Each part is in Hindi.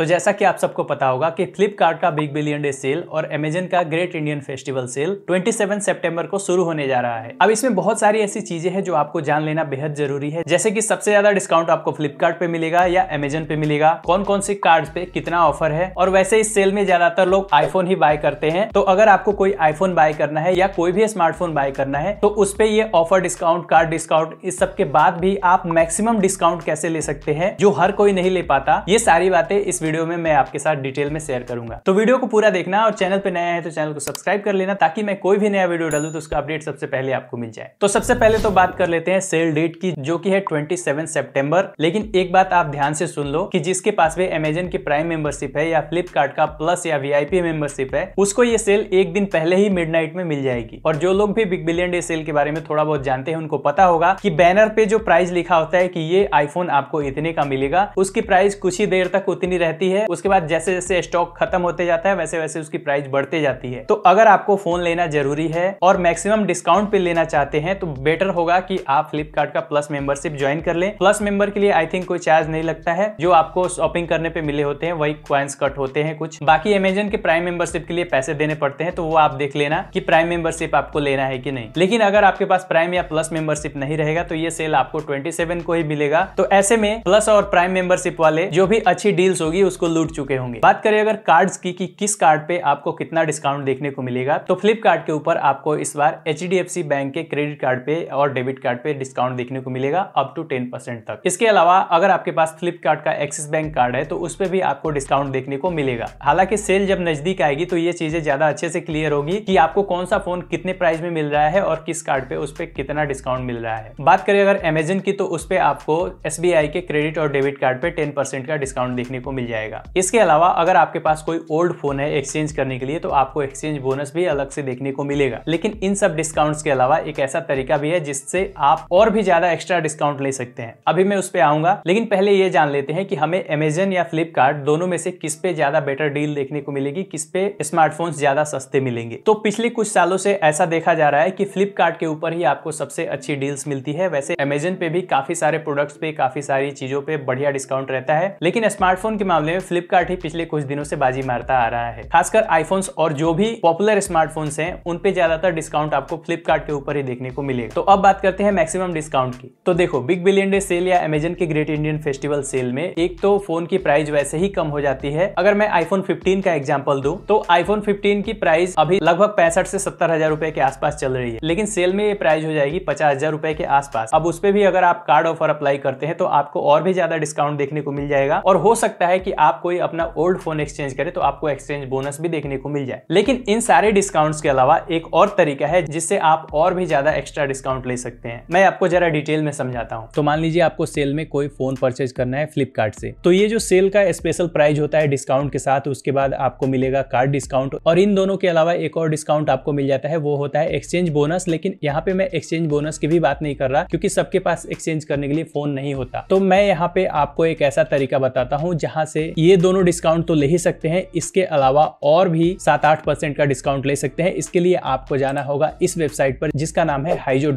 तो जैसा कि आप सबको पता होगा कि फ्लिपकार्ट का बिग बिलियन डे सेल और अमेजन का ग्रेट इंडियन फेस्टिवल सेल 27 सितंबर को शुरू होने जा रहा है अब इसमें बहुत सारी ऐसी चीजें हैं जो आपको जान लेना बेहद जरूरी है जैसे कि सबसे ज्यादा डिस्काउंट आपको फ्लिपकार्ट पे मिलेगा या अमेजन पे मिलेगा कौन कौन से कार्ड पे कितना ऑफर है और वैसे इस सेल में ज्यादातर लोग आईफोन ही बाय करते हैं तो अगर आपको कोई आईफोन बाय करना है या कोई भी स्मार्टफोन बाय करना है तो उस पर ये ऑफर डिस्काउंट कार्ड डिस्काउंट इस सब के बाद भी आप मैक्सिमम डिस्काउंट कैसे ले सकते हैं जो हर कोई नहीं ले पाता ये सारी बातें इस वीडियो में मैं आपके साथ डिटेल में शेयर करूंगा तो वीडियो को पूरा देखना और चैनल पर नया है तो चैनल को सब्सक्राइब कर लेना ताकि मैं कोई भी नया वीडियो डालू तो उसका अपडेट सबसे पहले आपको मिल जाए तो सबसे पहले तो बात कर लेते हैं सेल डेट की जो की है ट्वेंटी सेवन लेकिन एक बात आप ध्यान से सुन लो की जिसके पास भी अमेजन की प्राइम मेंबरशिप है या फ्लिपकार्ट का प्लस या वी मेंबरशिप है उसको ये सेल एक दिन पहले ही मिड में मिल जाएगी और जो लोग भी बिग बिलियन डे सेल के बारे में थोड़ा बहुत जानते हैं उनको पता होगा कि बैनर पे जो प्राइस लिखा होता है कि ये आईफोन आपको इतने का मिलेगा उसकी प्राइस कुछ ही देर तक उतनी रहती रहती है उसके बाद जैसे जैसे स्टॉक खत्म होते जाता है वैसे वैसे उसकी प्राइस बढ़ते जाती है तो अगर आपको फोन लेना जरूरी है और मैक्सिमम डिस्काउंट पे लेना चाहते हैं तो बेटर होगा कि आप फ्लिपकार्ट का प्लस मेंबरशिप ज्वाइन कर लें प्लस मेंबर के लिए आई थिंक कोई चार्ज नहीं लगता है जो आपको शॉपिंग करने पे मिले होते हैं वही क्वाइंस कट होते हैं कुछ बाकी अमेजन के प्राइम मेंबरशिप के लिए पैसे देने पड़ते हैं तो वो आप देख लेना की प्राइम मेंबरशिप आपको लेना है की नहीं लेकिन अगर आपके पास प्राइम या प्लस मेंबरशिप नहीं रहेगा तो ये सेल आपको ट्वेंटी को ही मिलेगा तो ऐसे में प्लस और प्राइम मेंबरशिप वाले जो भी अच्छी डील्स होगी भी उसको लूट चुके होंगे बात करें अगर कार्ड्स की कि किस कार्ड पे आपको कितना डिस्काउंट देखने को मिलेगा तो फ्लिपकार्ट के ऊपर आपको इस बार एच बैंक के क्रेडिट कार्ड पे और डेबिट कार्ड पे डिस्काउंट देखने को मिलेगा अप टू टेन तक इसके अलावा अगर आपके पास फ्लिपकार्ट का एक्सिस बैंक कार्ड है तो उस पर भी आपको डिस्काउंट देखने को मिलेगा हालांकि सेल जब नजदीक आएगी तो ये चीजें ज्यादा अच्छे से क्लियर होगी कि आपको कौन सा फोन कितने प्राइस में मिल रहा है और किस कार्ड पे उस पर कितना डिस्काउंट मिल रहा है बात करें अगर अमेजन की तो उस पर आपको एस के क्रेडिट और डेबिट कार्ड पे टेन का डिस्काउंट देखने को मिल जाएगा इसके अलावा अगर आपके पास कोई ओल्ड फोन है एक्सचेंज करने के लिए तो आपको एक्सचेंज बोनस भी अलग से देखने को मिलेगा लेकिन इन सब डिस्काउंट्स के अलावा एक ऐसा तरीका भी है जिससे आप और भी ज्यादा एक्स्ट्रा डिस्काउंट ले सकते हैं अभी मैं उस पर आऊंगा लेकिन पहले ये जान लेते हैं कि हमें अमेजन या फ्लिपकार्ट दोनों में से किस पे ज्यादा बेटर डील देखने को मिलेगी किस पे स्मार्टफोन ज्यादा सस्ते मिलेंगे तो पिछले कुछ सालों से ऐसा देखा जा रहा है कि फ्लिपकार्ट के ऊपर ही आपको सबसे अच्छी डील्स मिलती है वैसे अमेजन पे भी काफी सारे प्रोडक्ट्स पे काफी सारी चीजों पे बढ़िया डिस्काउंट रहता है लेकिन स्मार्टफोन के मामले मामले में फ्लिपकार्ट ही पिछले कुछ दिनों से बाजी मारता आ रहा है खासकर आईफोन्स और जो भी पॉपुलर स्मार्टफोन्स हैं उनपे ज्यादातर डिस्काउंट आपको फ्लिपकार्ट के ऊपर ही देखने को मिलेगा तो अब बात करते हैं मैक्सिमम डिस्काउंट की तो देखो बिग बिलियन डे सेल या अमेजन के ग्रेट इंडियन फेस्टिवल सेल में एक तो फोन की प्राइस वैसे ही कम हो जाती है अगर मैं आईफोन फिफ्टीन का एग्जाम्पल दू तो आईफोन फिफ्टीन की प्राइस अभी लगभग पैंसठ से सत्तर हजार रुपए के आसपास चल रही है लेकिन सेल में ये प्राइस हो जाएगी पचास हजार रूपए के आसपास अब उस पर भी अगर आप कार्ड ऑफर अप्लाई करते हैं तो आपको और भी ज्यादा डिस्काउंट देखने को मिल जाएगा और हो सकता है कि कि आप कोई अपना ओल्ड फोन एक्सचेंज करें तो आपको एक्सचेंज बोनस भी देखने को मिल जाए लेकिन इन सारे डिस्काउंट्स के अलावा एक और तरीका है जिससे आप और भी ज्यादा एक्स्ट्रा डिस्काउंट ले सकते हैं मैं आपको जरा डिटेल में समझाता हूँ तो मान लीजिए आपको सेल में कोई फोन परचेज करना है फ्लिपकार्ट से तो ये जो सेल का स्पेशल प्राइस होता है डिस्काउंट के साथ उसके बाद आपको मिलेगा कार्ड डिस्काउंट और इन दोनों के अलावा एक और डिस्काउंट आपको मिल जाता है वो होता है एक्सचेंज बोनस लेकिन यहाँ पे मैं एक्सचेंज बोनस की भी बात नहीं कर रहा क्योंकि सबके पास एक्सचेंज करने के लिए फोन नहीं होता तो मैं यहाँ पे आपको एक ऐसा तरीका बताता हूँ जहाँ से से ये दोनों डिस्काउंट तो ले ही सकते हैं इसके अलावा और भी सात आठ परसेंट का डिस्काउंट ले सकते हैं इसके लिए आपको जाना होगा इस वेबसाइट पर जिसका नाम है हाइजो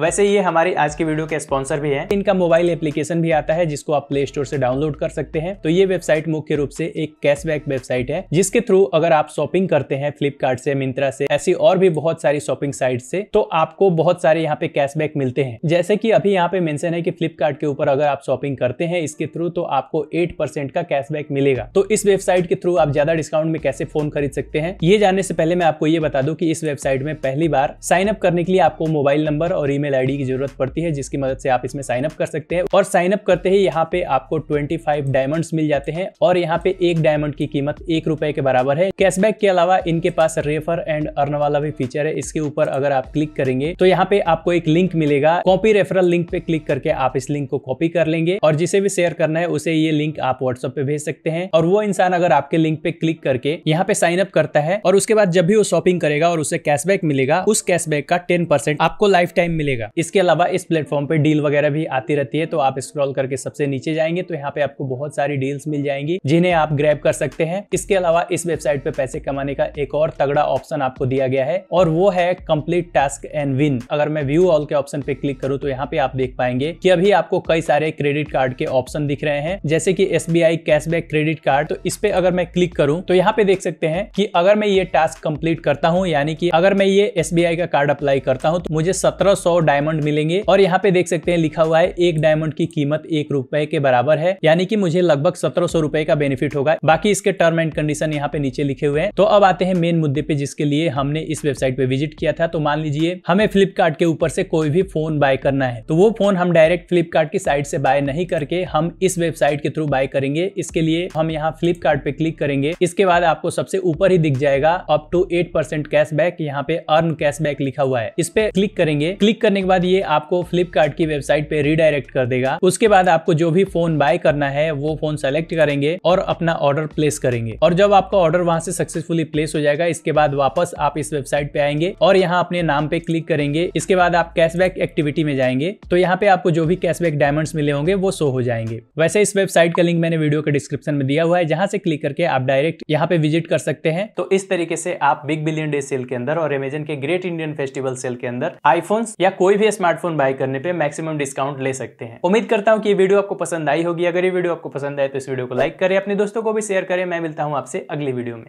वैसे ये हमारी आज की वीडियो के स्पॉन्सर भी है इनका मोबाइल एप्लीकेशन भी आता है जिसको आप प्ले स्टोर से डाउनलोड कर सकते हैं तो ये वेबसाइट मुख्य रूप से एक कैशबैक वेबसाइट है जिसके थ्रू अगर आप शॉपिंग करते हैं फ्लिपकार्ट से मिंत्रा से ऐसी और भी बहुत सारी शॉपिंग साइट से तो आपको बहुत सारे यहाँ पे कैशबैक मिलते हैं जैसे कि अभी यहाँ पे मेंशन है कि फ्लिपकार्ट के ऊपर अगर आप शॉपिंग करते हैं इसके थ्रू तो आपको एट परसेंट का कैश कैशबैक मिलेगा तो इस वेबसाइट के थ्रू आप ज्यादा डिस्काउंट में कैसे फोन खरीद सकते हैं ये जानने से पहले मैं आपको ये बता दूं कि इस वेबसाइट में पहली बार साइन अप करने के लिए आपको मोबाइल नंबर और ईमेल आईडी की जरूरत पड़ती है जिसकी मदद से आप इसमें साइन अप कर सकते हैं और साइन अप करते ही यहाँ पे आपको फाइव डायमंड्स मिल जाते हैं और यहाँ पे एक डायमंड की कीमत एक रुपए के बराबर है कैशबैक के अलावा इनके पास रेफर एंड अर्न वाला भी फीचर है इसके ऊपर अगर आप क्लिक करेंगे तो यहाँ पे आपको एक लिंक मिलेगा कॉपी रेफरल लिंक पे क्लिक करके आप इस लिंक को कॉपी कर लेंगे और जिसे भी शेयर करना है उसे ये लिंक आप व्हाट्सएप पे भेज सकते हैं और वो इंसान अगर आपके लिंक पे क्लिक करके यहाँ पे साइन अप करता है और उसके बाद जब भी वो शॉपिंग करेगा और उसे कैशबैक मिलेगा उस कैशबैक का टेन परसेंट आपको लाइफ टाइम मिलेगा इसके अलावा इस प्लेटफॉर्म पे डील वगैरह भी आती रहती है तो आप स्क्रॉल करके सबसे नीचे जाएंगे तो यहाँ पे आपको बहुत सारी डील्स मिल जाएंगी जिन्हें आप ग्रैब कर सकते हैं इसके अलावा इस वेबसाइट पे पैसे कमाने का एक और तगड़ा ऑप्शन आपको दिया गया है और वो है कंप्लीट टास्क एंड विन अगर मैं व्यू ऑल के ऑप्शन पे क्लिक करूँ तो यहाँ पे आप देख पाएंगे की अभी आपको कई सारे क्रेडिट कार्ड के ऑप्शन दिख रहे हैं जैसे की S B I cash cashback credit card तो इस पे अगर मैं क्लिक करूं तो यहाँ पे देख सकते हैं कि अगर मैं ये टास्क कंप्लीट करता हूँ यानी कि अगर मैं ये एस का कार्ड अप्लाई करता हूँ तो मुझे सत्रह डायमंड मिलेंगे और यहाँ पे देख सकते हैं लिखा हुआ है एक डायमंड की कीमत एक रुपए के बराबर है यानी कि मुझे लगभग सत्रह सौ रुपए का बेनिफिट होगा बाकी इसके टर्म एंड कंडीशन यहाँ पे नीचे लिखे हुए हैं तो अब आते हैं मेन मुद्दे पे जिसके लिए हमने इस वेबसाइट पे विजिट किया था तो मान लीजिए हमें फ्लिपकार्ट के ऊपर से कोई भी फोन बाय करना है तो वो फोन हम डायरेक्ट फ्लिपकार्ट की साइट से बाय नहीं करके हम इस वेबसाइट के थ्रू बाय करेंगे इसके लिए हम यहाँ फ्लिपकार्ट पे क्लिक करेंगे इसके बाद आपको सबसे ऊपर ही दिख जाएगा up to eight percent cash back यहाँ पे अर्न कैश बैक लिखा हुआ है इस पे क्लिक करेंगे क्लिक करने के बाद ये आपको फ्लिपकार्ट की वेबसाइट पे रिडायरेक्ट कर देगा उसके बाद आपको जो भी फोन बाय करना है वो फोन सेलेक्ट करेंगे और अपना ऑर्डर प्लेस करेंगे और जब आपका ऑर्डर वहां से सक्सेसफुली प्लेस हो जाएगा इसके बाद वापस आप इस वेबसाइट पे आएंगे और यहाँ अपने नाम पे क्लिक करेंगे इसके बाद आप कैशबैक एक्टिविटी में जाएंगे तो यहाँ पे आपको जो भी कैशबैक डायमंड्स मिले होंगे वो शो हो जाएंगे वैसे इस वेबसाइट का लिंक मैंने वीडियो के डिस्क्रिप्शन में दिया हुआ है जहां से क्लिक करके आप डायरेक्ट यहाँ पे विजिट कर सकते हैं तो इस तरीके से आप बिग बिलियन डे सेल के अंदर और अमेजन के ग्रेट इंडियन फेस्टिवल सेल के अंदर आईफोन या कोई भी स्मार्टफोन बाय करने पे मैक्सिमम डिस्काउंट ले सकते हैं उम्मीद करता हूँ कि वीडियो आपको पसंद आई होगी अगर ये वीडियो आपको पसंद आए तो इस वीडियो को लाइक करें अपने दोस्तों को भी शेयर करें मैं मिलता हूँ आपसे अगली वीडियो में